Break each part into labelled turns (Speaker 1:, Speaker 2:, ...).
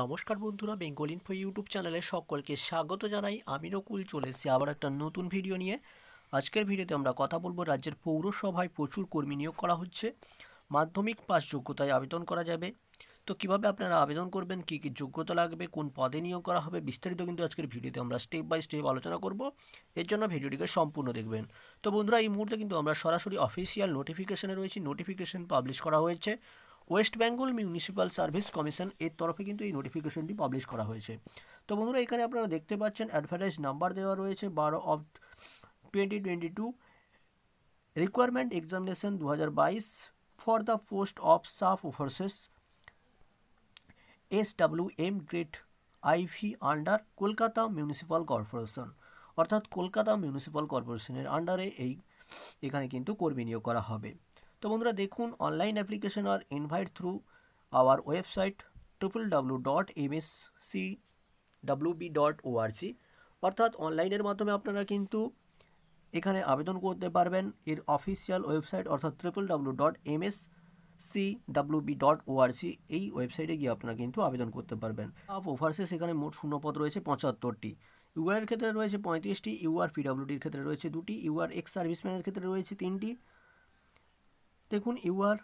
Speaker 1: নমস্কার বন্ধুরা Bengal info YouTube চ্যানেলে সকলকে স্বাগত জানাই আমি নকুল চলে এসেছি আবার একটা নতুন ভিডিও নিয়ে আজকের ভিডিওতে আমরা কথা বলবো রাজ্যের পৌরসভায় প্রচুর কর্মী নিয়োগ করা হচ্ছে মাধ্যমিক পাস যোগ্যতায় আবেদন করা যাবে তো কিভাবে আপনারা আবেদন করবেন কি কি যোগ্যতা লাগবে কোন পদে নিয়োগ করা হবে বিস্তারিত কিন্তু আজকের ভিডিওতে আমরা স্টেপ বাই স্টেপ আলোচনা করব এর জন্য ভিডিওটিকে সম্পূর্ণ দেখবেন তো বন্ধুরা এই মুহূর্তে কিন্তু আমরা সরাসরি অফিসিয়াল নোটিফিকেশানে রয়েছি নোটিফিকেশান পাবলিশ করা হয়েছে West Bengal municipal service commission এর তরফে কিন্তু এই নোটিফিকেশনটি পাবলিশ করা হয়েছে তো বন্ধুরা এখানে আপনারা দেখতে পাচ্ছেন অ্যাডভার্টাইজ নাম্বার দেওয়া রয়েছে বারো of twenty twenty two recruitment examination দু হাজার বাইশ for the post of sub overseers S W M grade IV under Kolkata municipal corporation অর্থাৎ কলকাতা মিউনিসিপ্যাল কর্পোরেশনের আন্ডারে এই এখানে কিন্তু কর্মী নিয়োগ করা হবে তো বন্ধুরা দেখুন অনলাইন অ্যাপ্লিকেশন আর invite through our website triple W dot MSC WB dot org অর্থাৎ অনলাইনের মাধ্যমে আপনারা কিন্তু এখানে আবেদন করতে পারবেন এর অফিসিয়াল ওয়েবসাইট অর্থাৎ triple W dot M S C WB dot org এই ওয়েবসাইটে গিয়ে আপনারা কিন্তু আবেদন করতে পারবেন আপ ওভারসেস এখানে মোট শূন্যপদ রয়েছে পঁচাত্তরটি ইউআর এর ক্ষেত্রে রয়েছে পঁয়ত্রিশটি ইউআর পিডাব্লিউডির ক্ষেত্রে রয়েছে দুটি ইউআর এক্স সার্ভিসম্যানের ক্ষেত্রে রয়েছে তিনটি দেখুন ইউআর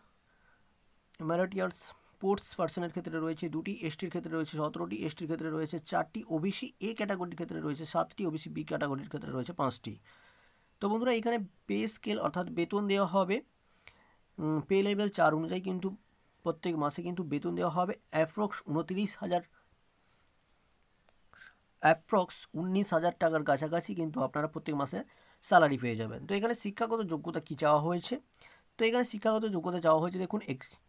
Speaker 1: এমারাটিয়ার্স স্পোর্টস পার্সনের ক্ষেত্রে রয়েছে দুটি এসটির ক্ষেত্রে রয়েছে সতেরোটি এসটির ক্ষেত্রে রয়েছে চারটি ওবিসি এ ক্যাটাগরির ক্ষেত্রে রয়েছে সাতটি ওবিসি বি ক্যাটাগরির ক্ষেত্রে রয়েছে পাঁচটি তো বন্ধুরা এখানে পে স্কেল অর্থাৎ বেতন দেওয়া হবে পে লেভেল চার অনুযায়ী কিন্তু প্রত্যেক মাসে কিন্তু বেতন দেওয়া হবে অ্যাপ্রক্স উনতিরিশ হাজার অ্যাপ্রক্স উনিশ হাজার টাকার কাছাকাছি কিন্তু আপনারা প্রত্যেক মাসে স্যালারি পেয়ে যাবেন তো এখানে শিক্ষাগত যোগ্যতা কী চাওয়া হয়েছে তো এখানে শিক্ষাগত যোগ্যতা চাওয়া হয়েছে দেখুন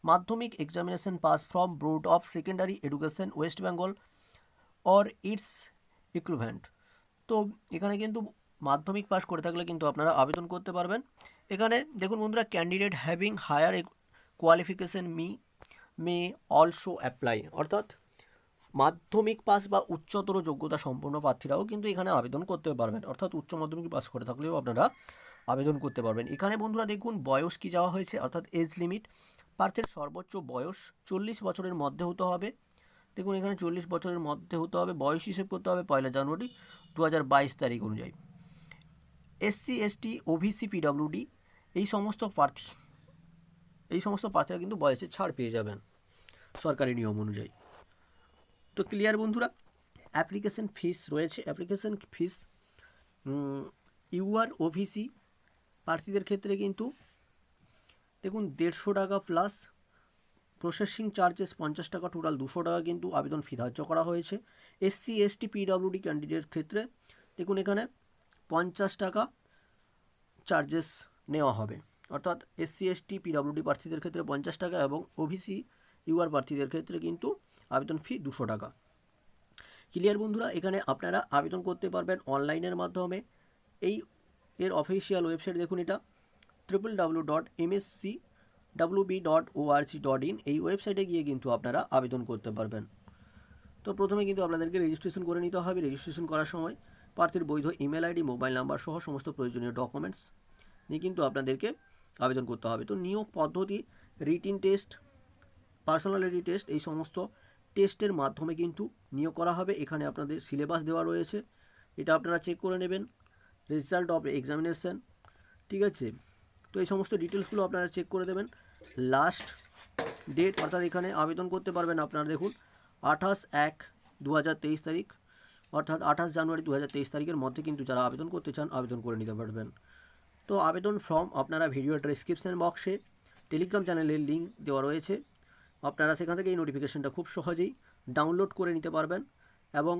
Speaker 1: Madhyamik examination pass from board of secondary education West Bengal or its equivalent তো এখানে কিন্তু মাধ্যমিক পাস করে থাকলে কিন্তু আপনারা আবেদন করতে পারবেন এখানে দেখুন বন্ধুরা ক্যান্ডিডেট হ্যাভিং হায়ার কোয়ালিফিকেশন মি মে অলসো অ্যাপ্লাই অর্থাৎ মাধ্যমিক পাস বা উচ্চতর যোগ্যতা সম্পন্ন প্রার্থীরাও কিন্তু এখানে আবেদন করতে পারবেন অর্থাৎ উচ্চ মাধ্যমিক পাস করে থাকলেও আপনারা আবেদন করতে পারবেন এখানে বন্ধুরা দেখুন বয়স কি যাওয়া হয়েছে অর্থাৎ এজ লিমিট পার্থের সর্বোচ্চ বয়স চল্লিশ বছরের মধ্যে হতে হবে দেখুন এখানে চল্লিশ বছরের মধ্যে হতে হবে বয়স হিসেব করতে হবে পয়লা জানুয়ারি দু তারিখ অনুযায়ী এসসি এসটি ওবিসি পিডাব্লিউডি এই সমস্ত প্রার্থী এই সমস্ত প্রার্থীরা কিন্তু বয়সে ছাড় পেয়ে যাবেন সরকারি নিয়ম অনুযায়ী তো ক্লিয়ার বন্ধুরা অ্যাপ্লিকেশন ফিস রয়েছে অ্যাপ্লিকেশন ফিস ইউআর ওভিসি প্রার্থীদের ক্ষেত্রে কিন্তু দেখুন দেড়শো টাকা প্লাস প্রসেসিং চার্জেস পঞ্চাশ টাকা টোটাল দুশো টাকা কিন্তু আবেদন ফি ধার্য করা হয়েছে এসসি এসটি পিডাব্লিউডি ক্যান্ডিডেট ক্ষেত্রে দেখুন এখানে পঞ্চাশ টাকা চার্জেস নেওয়া হবে অর্থাৎ এসসি এসটি পিডাব্লিউডি প্রার্থীদের ক্ষেত্রে পঞ্চাশ টাকা এবং ওবিসি ইউআর প্রার্থীদের ক্ষেত্রে কিন্তু আবেদন ফি দুশো টাকা ক্লিয়ার বন্ধুরা এখানে আপনারা আবেদন করতে পারবেন অনলাইনের মাধ্যমে এই এর অফিসিয়াল ওয়েবসাইট দেখুন এটা triple W dot MSC B dot C dot in এই ওয়েবসাইটে গিয়ে কিন্তু আপনারা আবেদন করতে পারবেন তো প্রথমে কিন্তু আপনাদেরকে রেজিস্ট্রেশন করে নিতে হবে রেজিস্ট্রেশন করার সময় প্রার্থীর বৈধ ইমেল আইডি মোবাইল নাম্বার সহ সমস্ত প্রয়োজনীয় ডকুমেন্টস নিয়ে কিন্তু আপনাদেরকে আবেদন করতে হবে তো নিয়োগ পদ্ধতি রিটিন টেস্ট পার্সোনালিটি টেস্ট এই সমস্ত টেস্টের মাধ্যমে কিন্তু নিয়োগ করা হবে এখানে আপনাদের সিলেবাস দেওয়া রয়েছে এটা আপনারা চেক করে নেবেন রেজাল্ট অফ এক্সামিনেশান ঠিক আছে তো এই সমস্ত ডিটেলসগুলো আপনারা চেক করে দেবেন লাস্ট ডেট অর্থাৎ এখানে আবেদন করতে পারবেন আপনারা দেখুন আঠাশ এক দু তারিখ অর্থাৎ আঠাশ জানুয়ারি দু তারিখের মধ্যে কিন্তু যারা আবেদন করতে চান আবেদন করে নিতে পারবেন তো আবেদন ফর্ম আপনারা ভিডিও ডেসক্রিপশান বক্সে টেলিগ্রাম চ্যানেলের লিঙ্ক দেওয়া রয়েছে আপনারা সেখান থেকে এই নোটিফিকেশানটা খুব সহজেই ডাউনলোড করে নিতে পারবেন এবং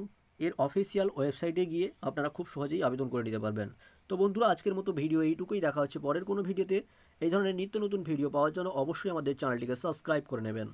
Speaker 1: এর অফিসিয়াল ওয়েবসাইটে গিয়ে আপনারা খুব সহজেই আবেদন করে নিতে পারবেন তো বন্ধুরা আজকের মতো ভিডিও এইটুকুই দেখা হচ্ছে পরের কোনো ভিডিওতে এই ধরনের নিত্য নতুন ভিডিও পাওয়ার জন্য অবশ্যই আমাদের চ্যানেলটিকে সাবস্ক্রাইব করে নেবেন